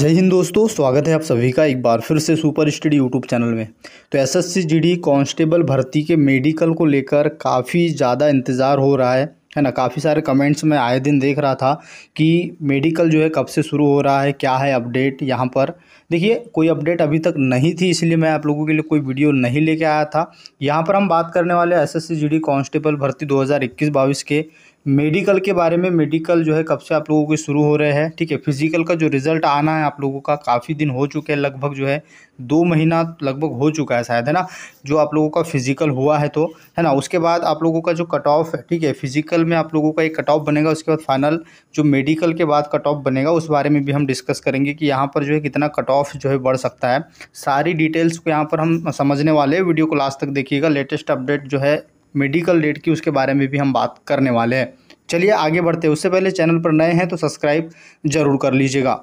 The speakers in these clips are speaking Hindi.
जय हिंद दोस्तों स्वागत है आप सभी का एक बार फिर से सुपर स्टडी यूट्यूब चैनल में तो एसएससी जीडी कांस्टेबल भर्ती के मेडिकल को लेकर काफ़ी ज़्यादा इंतज़ार हो रहा है है ना काफ़ी सारे कमेंट्स में आए दिन देख रहा था कि मेडिकल जो है कब से शुरू हो रहा है क्या है अपडेट यहाँ पर देखिए कोई अपडेट अभी तक नहीं थी इसलिए मैं आप लोगों के लिए कोई वीडियो नहीं लेके आया था यहाँ पर हम बात करने वाले S S C G D constable भर्ती इक्कीस बाईस के मेडिकल के बारे में मेडिकल जो है कब से आप लोगों के शुरू हो रहे हैं ठीक है फिजिकल का जो रिज़ल्ट आना है आप लोगों का काफ़ी दिन हो चुके हैं लगभग जो है दो महीना लगभग हो चुका है शायद है ना जो आप लोगों का फिजिकल हुआ है तो है ना उसके बाद आप लोगों का जो कट ऑफ है ठीक है फिजिकल में आप लोगों का एक कट ऑफ बनेगा उसके बाद फाइनल जो मेडिकल के बाद कट ऑफ बनेगा उस बारे में भी हम डिस्कस करेंगे कि यहाँ पर जो है कितना कट ऑफ जो है बढ़ सकता है सारी डिटेल्स को यहाँ पर हम समझने वाले वीडियो को लास्ट तक देखिएगा लेटेस्ट अपडेट जो है मेडिकल रेट की उसके बारे में भी हम बात करने वाले हैं चलिए आगे बढ़ते हैं उससे पहले चैनल पर नए हैं तो सब्सक्राइब जरूर कर लीजिएगा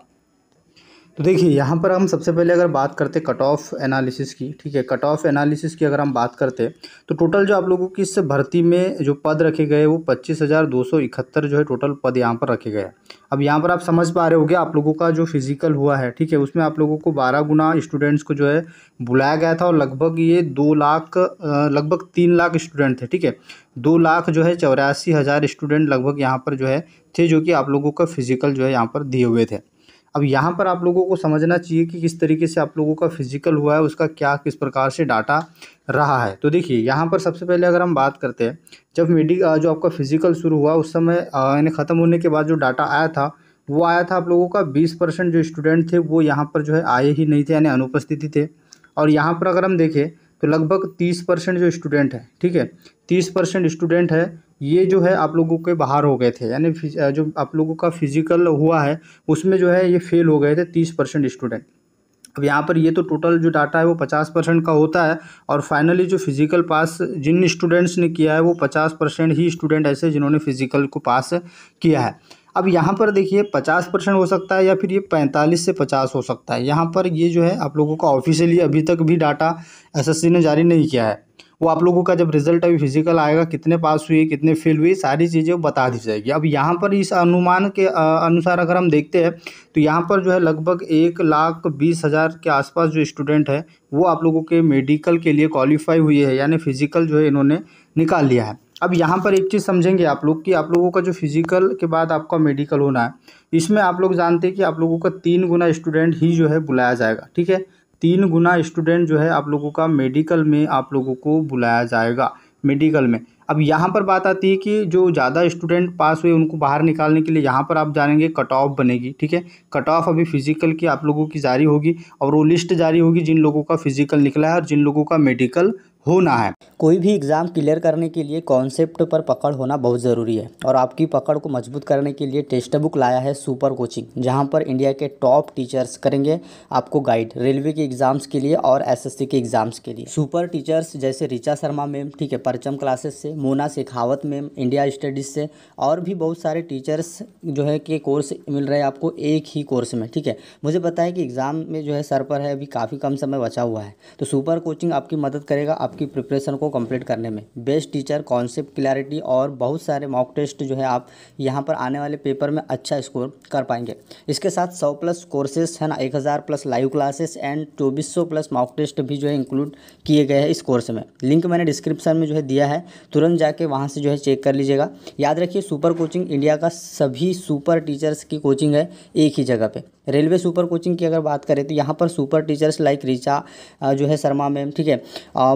तो देखिए यहाँ पर हम सबसे पहले अगर बात करते कट ऑफ एनालिसिस की ठीक है कट ऑफ एनालिसिस की अगर हम बात करते तो टोटल जो आप लोगों की इस भर्ती में जो पद रखे गए वो पच्चीस हज़ार दो सौ इकहत्तर जो है टोटल पद यहाँ पर रखे गए अब यहाँ पर आप समझ पा रहे होंगे आप लोगों का जो फिजिकल हुआ है ठीक है उसमें आप लोगों को बारह गुना स्टूडेंट्स को जो है बुलाया गया था और लगभग ये दो लाख लगभग तीन लाख स्टूडेंट थे ठीक है दो लाख जो है चौरासी हज़ार स्टूडेंट लगभग यहाँ पर जो है थे जो कि आप लोगों का फिजिकल जो है यहाँ पर दिए हुए थे अब यहाँ पर आप लोगों को समझना चाहिए कि किस तरीके से आप लोगों का फिजिकल हुआ है उसका क्या किस प्रकार से डाटा रहा है तो देखिए यहाँ पर सबसे पहले अगर हम बात करते हैं जब मेडिक जो आपका फिजिकल शुरू हुआ उस समय यानी ख़त्म होने के बाद जो डाटा आया था वो आया था आप लोगों का बीस परसेंट जो स्टूडेंट थे वो यहाँ पर जो है आए ही नहीं थे यानी अनुपस्थिति थे और यहाँ पर अगर हम देखें तो लगभग तीस परसेंट जो स्टूडेंट है ठीक है तीस परसेंट स्टूडेंट है ये जो है आप लोगों के बाहर हो गए थे यानी जो आप लोगों का फिजिकल हुआ है उसमें जो है ये फेल हो गए थे तीस परसेंट स्टूडेंट अब यहाँ पर ये तो टोटल जो डाटा है वो पचास परसेंट का होता है और फाइनली जो फिज़िकल पास जिन स्टूडेंट्स ने किया है वो पचास परसेंट ही स्टूडेंट ऐसे जिन्होंने फिज़िकल को पास किया है अब यहाँ पर देखिए पचास परसेंट हो सकता है या फिर ये पैंतालीस से पचास हो सकता है यहाँ पर ये जो है आप लोगों का ऑफिशियली अभी तक भी डाटा एसएससी ने जारी नहीं किया है वो आप लोगों का जब रिजल्ट अभी फिजिकल आएगा कितने पास हुए कितने फेल हुए सारी चीज़ें बता दी जाएगी अब यहाँ पर इस अनुमान के अनुसार अगर हम देखते हैं तो यहाँ पर जो है लगभग एक लाख बीस हज़ार के आसपास जो स्टूडेंट है वो आप लोगों के मेडिकल के लिए क्वालिफाई हुए हैं यानी फिजिकल जो है इन्होंने निकाल लिया है अब यहाँ पर एक चीज़ समझेंगे आप लोग कि आप लोगों का जो फिजिकल के बाद आपका मेडिकल होना है इसमें आप लोग जानते हैं कि आप लोगों का तीन गुना स्टूडेंट ही जो है बुलाया जाएगा ठीक है तीन गुना स्टूडेंट जो है आप लोगों का मेडिकल में आप लोगों को बुलाया जाएगा मेडिकल में अब यहाँ पर बात आती है कि जो ज़्यादा स्टूडेंट पास हुए उनको बाहर निकालने के लिए यहाँ पर आप जानेंगे कट ऑफ बनेगी ठीक है कट ऑफ अभी फिजिकल की आप लोगों की जारी होगी और वो लिस्ट जारी होगी जिन लोगों का फिजिकल निकला है और जिन लोगों का मेडिकल होना है कोई भी एग्ज़ाम क्लियर करने के लिए कॉन्सेप्ट पर पकड़ होना बहुत ज़रूरी है और आपकी पकड़ को मजबूत करने के लिए टेक्स्ट बुक लाया है सुपर कोचिंग जहाँ पर इंडिया के टॉप टीचर्स करेंगे आपको गाइड रेलवे के एग्ज़ाम्स के लिए और एसएससी के एग्ज़ाम्स के लिए सुपर टीचर्स जैसे रिचा शर्मा मैम ठीक है परचम क्लासेस से Mona Shekhawat ma'am India studies से और भी बहुत सारे टीचर्स जो है कि कोर्स मिल रहे हैं आपको एक ही कोर्स में ठीक है मुझे बताया कि एग्ज़ाम में जो है सर पर है अभी काफ़ी कम समय बचा हुआ है तो सुपर कोचिंग आपकी मदद करेगा आप आपकी प्रिपरेशन को कंप्लीट करने में बेस्ट टीचर कॉन्सेप्ट क्लैरिटी और बहुत सारे मॉक टेस्ट जो है आप यहाँ पर आने वाले पेपर में अच्छा स्कोर कर पाएंगे इसके साथ सौ प्लस कोर्सेस है ना एक हज़ार प्लस लाइव क्लासेस एंड चौबीस सौ प्लस मॉक टेस्ट भी जो है इंक्लूड किए गए हैं इस कोर्स में लिंक मैंने डिस्क्रिप्शन में जो है दिया है तुरंत जाके वहाँ से जो है चेक कर लीजिएगा याद रखिए सुपर कोचिंग इंडिया का सभी सुपर टीचर्स की कोचिंग है एक ही जगह पर रेलवे सुपर कोचिंग की अगर बात करें तो यहाँ पर सुपर टीचर्स लाइक रिचा जो है शर्मा मैम ठीक है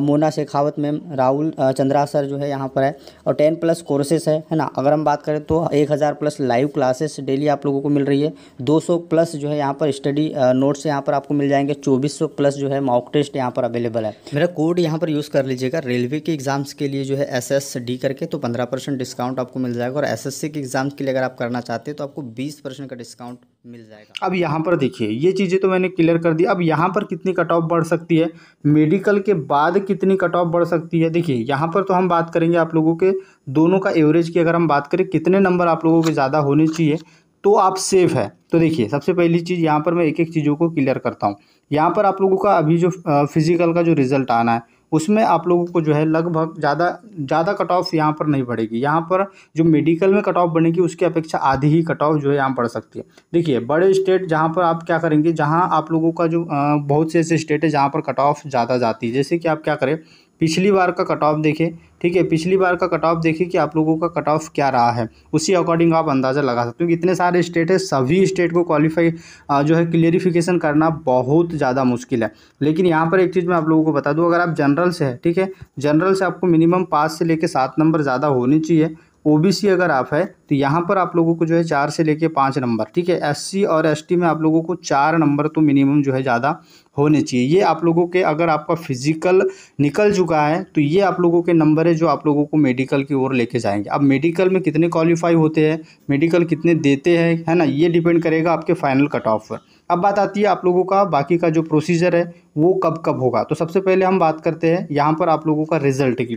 मोना मुन्ना शेखावत मैम राहुल चंद्रा सर जो है यहाँ पर है और टेन प्लस कोर्सेस है है ना अगर हम बात करें तो एक हज़ार प्लस लाइव क्लासेस डेली आप लोगों को मिल रही है दो सौ प्लस जो है यहाँ पर स्टडी नोट्स यहाँ पर आपको मिल जाएंगे चौबीस सौ प्लस जो है मॉक टेस्ट यहाँ पर अवेलेबल है मेरा कोड यहाँ पर यूज़ कर लीजिएगा रेलवे के एग्ज़ाम्स के लिए जो है एस एस डी करके तो पंद्रह परसेंट डिस्काउंट आपको मिल जाएगा और एस एस सी के एग्ज़ाम्स के लिए अगर आप करना चाहते हैं तो आपको बीस परसेंट का डिस्काउंट मिल जाएगा अब यहाँ पर देखिए ये चीज़ें तो मैंने क्लियर कर दी अब यहाँ पर कितनी कट ऑफ बढ़ सकती है मेडिकल के बाद कितनी कट ऑफ बढ़ सकती है देखिए यहाँ पर तो हम बात करेंगे आप लोगों के दोनों का एवरेज की अगर हम बात करें कितने नंबर आप लोगों के ज़्यादा होने चाहिए तो आप सेफ़ है तो देखिए सबसे पहली चीज़ यहाँ पर मैं एक एक चीज़ों को क्लियर करता हूँ यहाँ पर आप लोगों का अभी जो फिज़िकल का जो रिज़ल्ट आना है उसमें आप लोगों को जो है लगभग ज़्यादा ज़्यादा कट ऑफ यहाँ पर नहीं बढ़ेगी यहाँ पर जो मेडिकल में कट ऑफ बनेगी उसकी अपेक्षा आधी ही कट ऑफ जो है यहाँ बढ़ सकती है देखिए बड़े स्टेट जहाँ पर आप क्या करेंगे जहाँ आप लोगों का जो बहुत से ऐसे स्टेट है जहाँ पर कट ऑफ ज़्यादा जाती है जैसे कि आप क्या करें पिछली बार का कट ऑफ देखें ठीक है पिछली बार का कट ऑफ देखिए कि आप लोगों का कट ऑफ क्या रहा है उसी अकॉर्डिंग आप अंदाज़ा लगा सकते हो कि इतने सारे स्टेट है सभी स्टेट को क्वालिफाई जो है क्लियरिफिकेशन करना बहुत ज़्यादा मुश्किल है लेकिन यहाँ पर एक चीज़ मैं आप लोगों को बता दूँ अगर आप जनरल से है ठीक है जनरल से आपको मिनिमम पाँच से लेकर सात नंबर ज़्यादा होने चाहिए ओबीसी अगर आप है तो यहाँ पर आप लोगों को जो है चार से लेके पाँच नंबर ठीक है एससी और एसटी में आप लोगों को चार नंबर तो मिनिमम जो है ज़्यादा होने चाहिए ये आप लोगों के अगर आपका फिजिकल निकल चुका है तो ये आप लोगों के नंबर है जो आप लोगों को मेडिकल की ओर लेके जाएंगे अब मेडिकल में कितने क्वालिफाई होते हैं मेडिकल कितने देते हैं है ना ये डिपेंड करेगा आपके फाइनल कट ऑफ पर अब बात आती है आप लोगों का बाकी का जो प्रोसीजर है वो कब कब होगा तो सबसे पहले हम बात करते हैं यहाँ पर आप लोगों का रिजल्ट की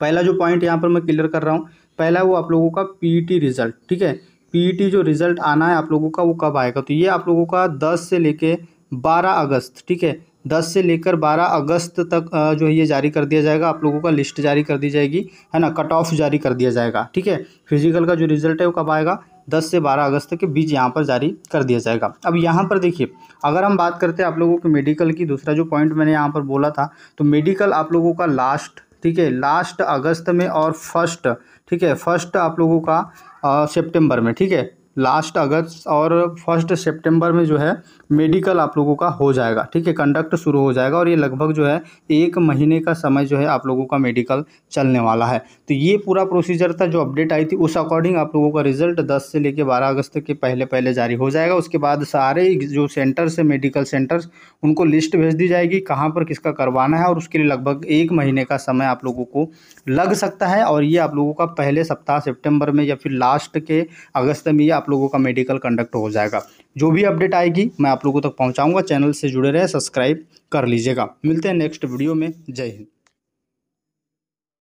पहला जो पॉइंट यहाँ पर मैं क्लियर कर रहा हूँ पहला वो आप लोगों का पी रिजल्ट e ठीक है पी e जो रिजल्ट आना है आप लोगों का वो कब आएगा तो ये आप लोगों का दस से लेके बारह अगस्त ठीक है दस से लेकर बारह अगस्त तक जो है ये जारी कर दिया जाएगा आप लोगों का लिस्ट जारी कर दी जाएगी है ना कट ऑफ जारी कर दिया जाएगा ठीक है फिजिकल का जो रिजल्ट है वो कब आएगा दस से बारह अगस्त के बीच यहाँ पर जारी कर दिया जाएगा अब यहाँ पर देखिए अगर हम बात करते हैं आप लोगों के मेडिकल की दूसरा जो पॉइंट मैंने यहाँ पर बोला था तो मेडिकल आप लोगों का लास्ट ठीक है लास्ट अगस्त में और फर्स्ट ठीक है फर्स्ट आप लोगों का सेप्टेम्बर में ठीक है लास्ट अगस्त और फर्स्ट सितंबर में जो है मेडिकल आप लोगों का हो जाएगा ठीक है कंडक्ट शुरू हो जाएगा और ये लगभग जो है एक महीने का समय जो है आप लोगों का मेडिकल चलने वाला है तो ये पूरा प्रोसीजर था जो अपडेट आई थी उस अकॉर्डिंग आप लोगों का रिजल्ट दस से लेकर बारह अगस्त के पहले पहले जारी हो जाएगा उसके बाद सारे जो सेंटर्स है मेडिकल सेंटर्स उनको लिस्ट भेज दी जाएगी कहाँ पर किसका करवाना है और उसके लिए लगभग एक महीने का समय आप लोगों को लग सकता है और ये आप लोगों का पहले सप्ताह सेप्टेम्बर में या फिर लास्ट के अगस्त में ये आप लोगों का मेडिकल कंडक्ट हो जाएगा जो भी अपडेट आएगी मैं आप लोगों तक पहुँचाऊँगा चैनल से जुड़े रहे सब्सक्राइब कर लीजिएगा मिलते हैं नेक्स्ट वीडियो में जय हिंद